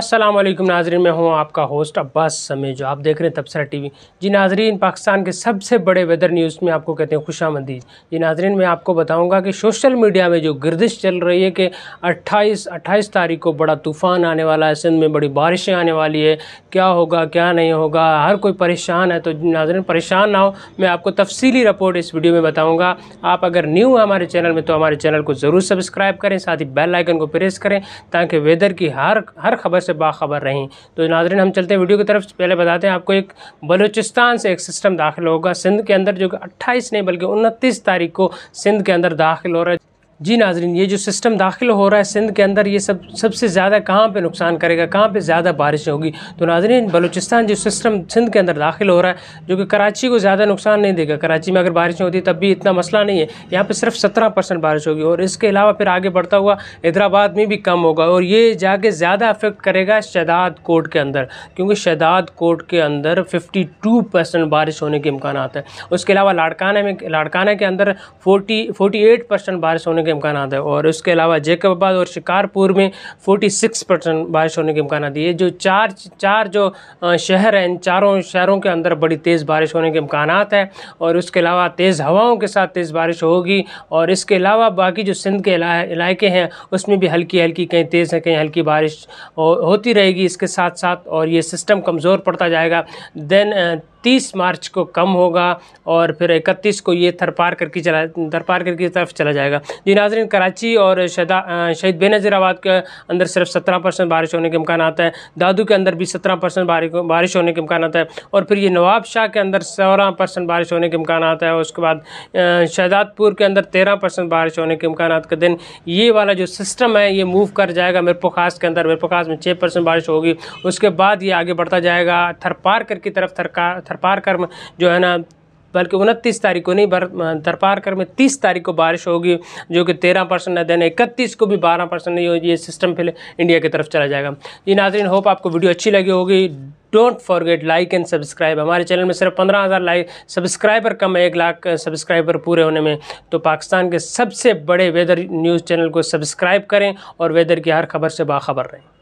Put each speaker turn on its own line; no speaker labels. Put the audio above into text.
अस्सलाम वालेकुम नाजरीन मैं हूँ आपका होस्ट अब्बास समय जो आप देख रहे हैं तबसरा टी वी जी नाजरीन पाकिस्तान के सबसे बड़े वेदर न्यूज़ में आपको कहते हैं खुश आमदीद जी नाजरीन मैं आपको बताऊँगा कि सोशल मीडिया में जो गर्दिश चल रही है कि 28 28 तारीख को बड़ा तूफ़ान आने वाला है सिंध में बड़ी बारिशें आने वाली है क्या होगा क्या नहीं होगा हर कोई परेशान है तो नाजरीन परेशान ना हो मैं आपको तफसीली रिपोर्ट इस वीडियो में बताऊँगा आप अगर न्यू हैं हमारे चैनल में तो हमारे चैनल को ज़रूर सब्सक्राइब करें साथ ही बेल आइकन को प्रेस करें ताकि वेदर की हर हर खबर से बाखबर रहें तो नाजरन हम चलते हैं वीडियो की तरफ पहले बताते हैं आपको एक बलूचिस्तान से एक सिस्टम दाखिल होगा सिंध के अंदर जो कि अट्ठाईस नहीं बल्कि उनतीस तारीख को सिंध के अंदर दाखिल हो रहा है जी नाजरीन ये जो सिस्टम दाखिल हो रहा है सिंध के अंदर ये सब सबसे ज़्यादा कहाँ पे नुकसान करेगा कहाँ पे ज़्यादा बारिश होगी तो नाजरीन बलूचिस्तान जो सिस्टम सिंध के अंदर दाखिल हो रहा है जो कि कराची को ज़्यादा नुकसान नहीं देगा कराची में अगर बारिश होती तब भी इतना मसला नहीं है यहाँ पर सिर्फ सत्रह परसेंट बारिश होगी और इसके अलावा फिर आगे बढ़ता हुआ हैदराबाद में भी कम होगा और ये जाके ज़्यादा अफेक्ट करेगा शदाद कोट के अंदर क्योंकि शदाद कोट के अंदर फिफ्टी बारिश होने के इम्कान है उसके अलावा लाड़काना में लाड़काना के अंदर फोर्टी फोर्टी बारिश होने के के इम्कान है और उसके अलावा जैकबाबाद और शिकारपुर में 46 परसेंट बारिश होने के इम्कान है जो चार चार जो शहर हैं इन चारों शहरों के अंदर बड़ी तेज़ बारिश होने के इम्कान है और उसके अलावा तेज़ हवाओं के साथ तेज़ बारिश होगी और इसके अलावा बाकी जो सिंध के इलाके हैं उसमें भी हल्की हल्की कहीं तेज़ है कहीं हल्की बारिश होती रहेगी इसके साथ साथ और ये सिस्टम कमज़ोर पड़ता जाएगा दैन तीस मार्च को कम होगा और फिर इकतीस को ये थरपार करके चला थरपार करके तरफ चला जाएगा जी नाजरीन कराची और शदा शहीद बेनज़ीराबाद के अंदर सिर्फ सत्रह परसेंट बारिश होने के इम्कान आता है दादू के अंदर भी सत्रह परसेंट बारिश होने के इम्कान आता है और फिर ये नवाब शाह के अंदर सोलह परसेंट बारिश होने के इम्कान आता है और उसके बाद शहजादपुर के अंदर तेरह परसेंट बारिश होने के इम्कान के दिन ये वाला जो सिस्टम है ये मूव कर जाएगा मिरपो खास के अंदर मिरपो खास में छः परसेंट बारिश होगी उसके बाद ये आगे बढ़ता जाएगा थरपार करके तरफ थरका थर थरपार कर जो है ना बल्कि उनतीस तारीख को नहीं दरपार कर में तीस तारीख को बारिश होगी जो कि तेरह परसेंट ना देना इकतीस को भी बारह परसेंट नहीं होगी ये सिस्टम फिर इंडिया की तरफ चला जाएगा जी नाजरीन होप आपको वीडियो अच्छी लगी होगी don't forget like and subscribe हमारे चैनल में सिर्फ पंद्रह हज़ार लाइक सब्सक्राइबर कम है एक लाख सब्सक्राइबर पूरे होने में तो पाकिस्तान के सबसे बड़े वेदर न्यूज़ चैनल को सब्सक्राइब करें और वेदर की हर खबर से बाखबर रहें